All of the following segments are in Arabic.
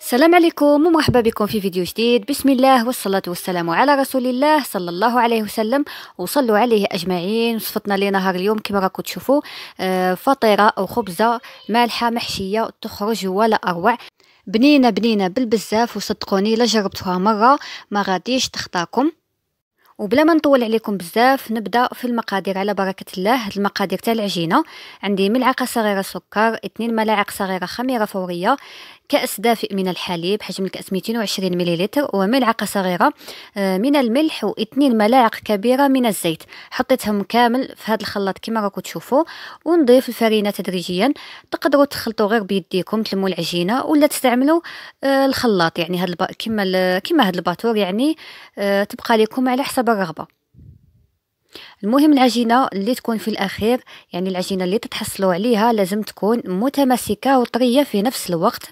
السلام عليكم ومرحبا بكم في فيديو جديد بسم الله والصلاة والسلام على رسول الله صلى الله عليه وسلم وصلوا عليه أجمعين وصفتنا لنهار اليوم كما راكم تشوفوا آه، فطيرة أو خبزة مالحة محشية تخرج ولا أروع بنينة بنينة بالبزاف وصدقوني لا جربتوها مرة ما غاديش تخطاكم وبلا ما نطول عليكم بزاف نبدا في المقادير على بركه الله هاد المقادير تاع العجينه عندي ملعقه صغيره سكر 2 ملاعق صغيره خميره فوريه كأس دافئ من الحليب حجم الكأس 220 مليلتر وملعقة صغيرة آه، من الملح و2 ملاعق كبيرة من الزيت حطيتهم كامل في هذا الخلاط كما راكم تشوفوا ونضيف الفرينة تدريجيا تقدروا تخلطوا غير بيديكم تلموا العجينة ولا تستعملوا آه، الخلاط يعني هذا كما كما هذا الباتور يعني آه، تبقى لكم على حسب الرغبه المهم العجينه اللي تكون في الاخير يعني العجينه اللي تتحصلوا عليها لازم تكون متماسكه وطريه في نفس الوقت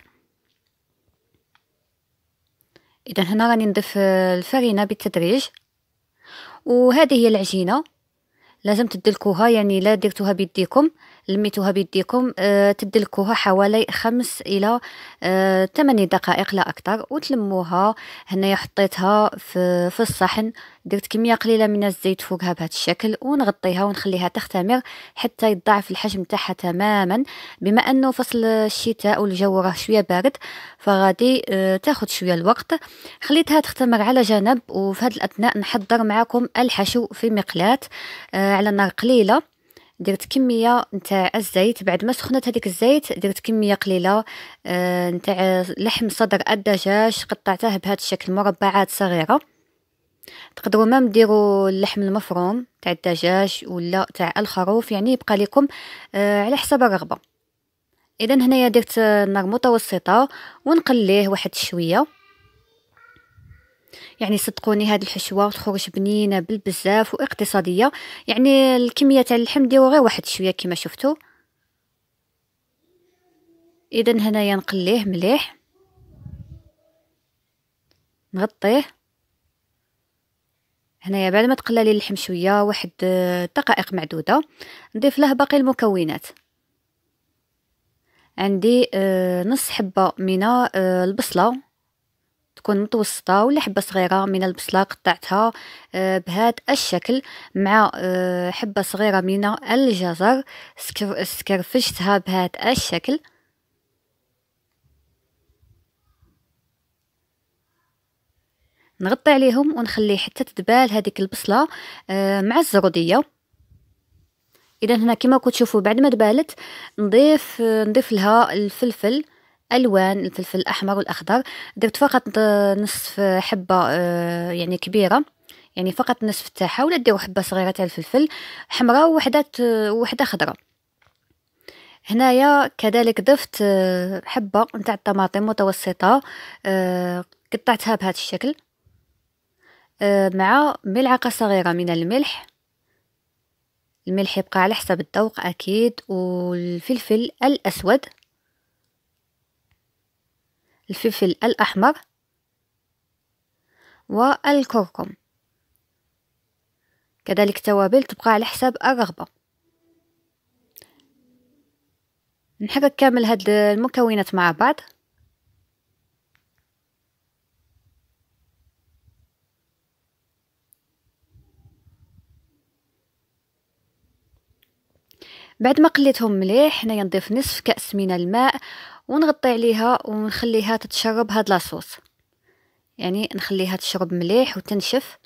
اذا هنا راني نضيف الفرينه بالتدريج وهذه هي العجينه لازم تدلكوها يعني لا درتوها بيديكم لميتوها بيديكم آه، تدلكوها حوالي خمس الى آه، ثماني دقائق لا اكثر وتلموها هنايا حطيتها في في الصحن درت كميه قليله من الزيت فوقها بهذا الشكل ونغطيها ونخليها تختمر حتى يضاعف الحجم تاعها تماما بما انه فصل الشتاء والجو راه شويه بارد فغادي آه، تاخد شويه الوقت خليتها تختمر على جنب وفي هذه الاثناء نحضر معكم الحشو في مقلاه على نار قليله درت كميه نتاع الزيت بعد ما سخنت هذيك الزيت درت كميه قليله آه، نتاع لحم صدر الدجاج قطعته بهذا الشكل مربعات صغيره تقدروا مام ديروا اللحم المفروم تاع الدجاج ولا تاع الخروف يعني يبقى لكم آه، على حسب الرغبه اذا هنايا درت نار متوسطه ونقليه واحد شويه يعني صدقوني هاد الحشوه تخرج بنينه بالبزاف واقتصاديه يعني الكميه تاع اللحم ديرو غير واحد شويه كما شفتوا اذا هنايا نقليه مليح نغطيه هنايا بعد ما تقلى لي اللحم شويه واحد آه، دقائق معدوده نضيف له باقي المكونات عندي آه، نص حبه من آه، البصله تكون متوسطة ولا حبة صغيرة من البصلة قطعتها آه، بهذا الشكل مع آه، حبة صغيرة من الجزر سكرفشتها بهذا الشكل نغطي عليهم ونخلي حتى تدبال هذيك البصله آه، مع الزروديه اذا هنا كما كتشوفوا بعد ما دبالت نضيف نضيف لها الفلفل الوان الفلفل الاحمر والاخضر درت فقط نصف حبه آه، يعني كبيره يعني فقط نصف تاعها ولا ديروا حبه صغيره تاع الفلفل حمراء وحده وحده خضراء هنايا كذلك ضفت آه، حبه نتاع الطماطم متوسطه آه، قطعتها بهذا الشكل مع ملعقه صغيره من الملح الملح يبقى على حسب الذوق اكيد والفلفل الاسود الفلفل الأحمر والكركم كذلك التوابل تبقى على حساب الرغبة نحرك كامل هاد المكونات مع بعض بعد ما قليتهم مليح هنايا نضيف نصف كأس من الماء ونغطي عليها ونخليها تتشرب هاد لاصوص يعني نخليها تشرب مليح وتنشف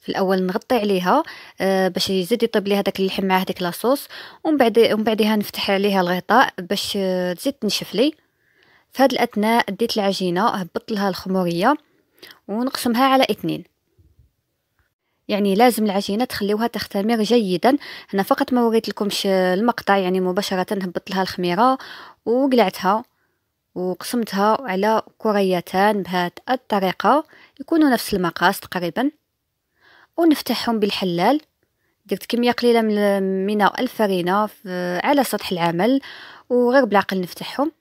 في الاول نغطي عليها آه باش يزيد يطيب لي هذاك اللحم مع هذيك لاصوص ومن بعد ومن بعدها نفتح عليها الغطاء باش آه تزيد تنشف لي في هاد الاثناء ديت العجينه هبطت لها الخموريه ونقسمها على اثنين يعني لازم العجينه تخليوها تختمر جيدا هنا فقط ما وريت لكمش المقطع يعني مباشره هبطت لها الخميره وقلعتها وقسمتها على كريتان بهذه الطريقه يكونوا نفس المقاس تقريبا ونفتحهم بالحلال درت كميه قليله من الفرينه على سطح العمل وغير بالعقل نفتحهم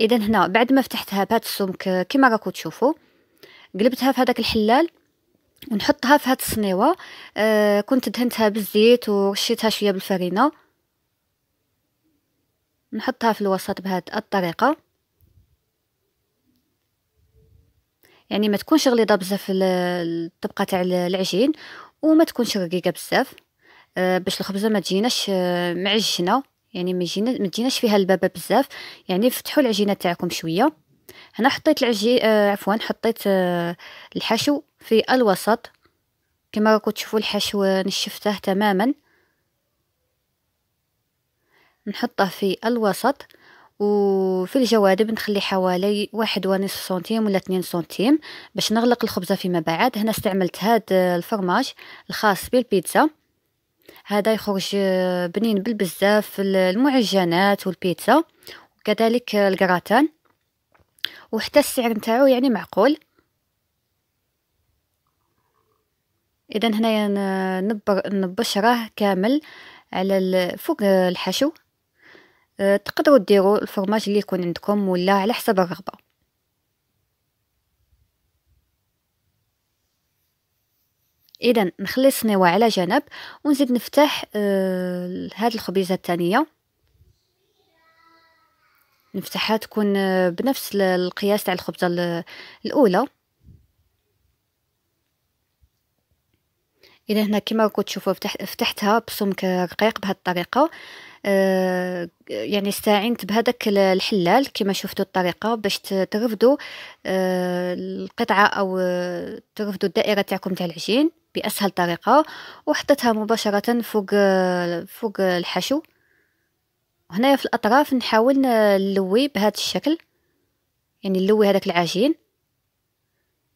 اذا هنا بعد ما فتحتها بهاد السمك كما راكم تشوفوا قلبتها في هذاك الحلال ونحطها في هاد الصنيوه آه كنت دهنتها بالزيت ورشيتها شويه بالفرينه نحطها في الوسط بهاد الطريقه يعني ما تكونش غليظه بزاف الطبقه تاع العجين وما تكونش رقيقه بزاف آه باش الخبزه ما تجيناش آه معجنه يعني ما جينا ما جيناش فيها البابا بزاف يعني فتحوا العجينه تاعكم شويه هنا حطيت العجي آه عفوا حطيت آه الحشو في الوسط كما راكم تشوفوا الحشو آه، نشفته تماما نحطه في الوسط وفي الجوادب نخلي حوالي واحد ونصف سنتيم ولا اثنين سنتيم باش نغلق الخبزة فيما بعد هنا استعملت هاد آه، الفرماج الخاص بالبيتزا هذا يخرج آه، بنين بالبزاف المعجنات والبيتزا وكذلك الكراتان وحتى السعر نتاعو يعني معقول اذا هنايا نبر نبش كامل على فوق الحشو آه، تقدروا ديروا الفرماج اللي يكون عندكم ولا على حسب الرغبه اذا نخلي الصنيوه على جنب ونزيد نفتح آه هاد الخبيزه الثانيه نفتحها تكون آه، بنفس القياس تاع الخبزه الاولى اذا هنا كما راكو تشوفوا فتحتها بسمك رقيق بهذه الطريقه آه، يعني استعنت بهذاك الحلال كما شفتوا الطريقه باش ترفدوا آه، القطعه او ترفدوا الدائره تاعكم تاع العجين بأسهل طريقة وحطيتها مباشرة فوق فوق الحشو هنايا في الأطراف نحاول نلوي بهذا الشكل يعني نلوي هذاك العجين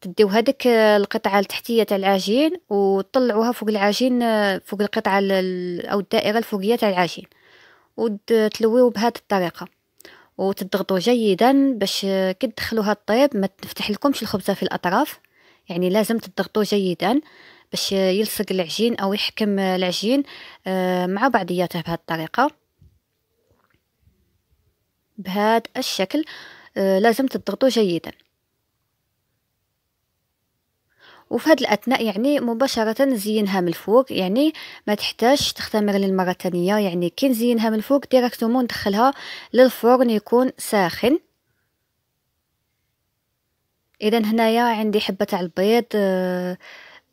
تديو هذيك القطعة التحتية تاع العجين وتطلعوها فوق العجين فوق القطعة أو الدائرة الفوقية تاع العجين وتلويو بهذه الطريقة وتضغطوا جيدا باش كي تدخلوها الطيب ما تفتح لكمش الخبزة في الأطراف يعني لازم تضغطوا جيدا باش يلصق العجين او يحكم العجين آه، مع بعضياته بهذه الطريقه بهذا الشكل آه، لازم تضغطوا جيدا وفي هذه الاثناء يعني مباشره زينها من الفوق يعني ما تحتاج تختمر للمره الثانيه يعني كي نزينها من الفوق ديريكتومون ندخلها للفرن يكون ساخن اذا هنايا عندي حبه تاع البيض آه،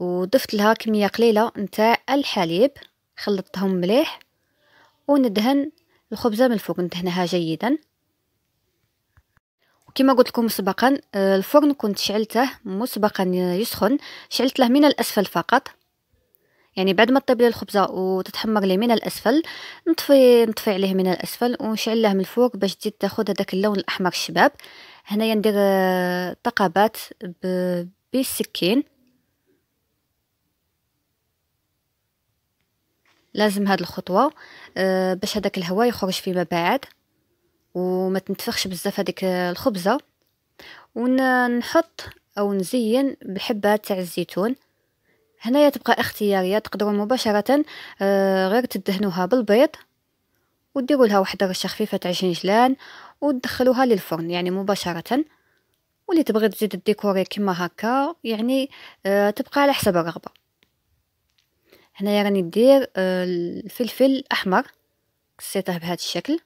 وضفت لها كميه قليله نتاع الحليب خلطتهم مليح وندهن الخبزه من الفوق ندهنها جيدا كما قلت لكم مسبقا آه، الفرن كنت شعلته مسبقا يسخن شعلت له من الاسفل فقط يعني بعد ما تطيب لي الخبزه وتتحمر لي من الاسفل نطفي نطفي عليه من الاسفل له من الفوق باش تزيد تاخذ هذاك اللون الاحمر الشباب هنايا ندير ثقبات آه، بالسكين لازم هاد الخطوه آه، باش هداك الهواء يخرج فيما بعد وما تنتفخش بزاف هذيك الخبزه ونحط او نزين بحبه تاع الزيتون هنايا تبقى اختياريه تقدروا مباشره آه، غير تدهنوها بالبيض وديروا لها واحد رشه خفيفه تاع جنجلان وتدخلوها للفرن يعني مباشره واللي تبغي تزيد الديكوري كما هكا يعني آه، تبقى على حسب الرغبه هنايا راني ندير آه، الفلفل احمر قصيته بهذا الشكل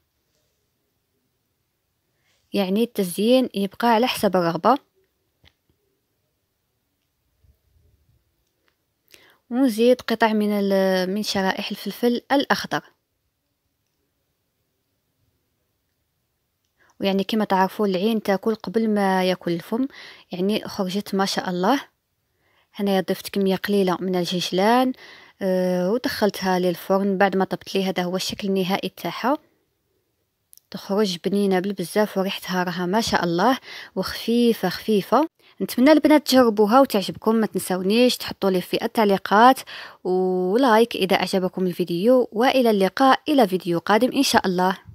يعني التزيين يبقى على حسب الرغبه ونزيد قطع من من شرائح الفلفل الاخضر ويعني كما تعرفوا العين تاكل قبل ما ياكل الفم يعني خرجت ما شاء الله هنايا ضفت كميه قليله من الجيجلان آه، ودخلتها للفرن بعد ما طبت لي هذا هو الشكل النهائي تاعها تخرج بنينه بالبزاف وريحتها راها ما شاء الله وخفيفه خفيفه نتمنى البنات تجربوها وتعجبكم ما تنسونيش تحطوا لي في التعليقات ولايك اذا اعجبكم الفيديو والى اللقاء الى فيديو قادم ان شاء الله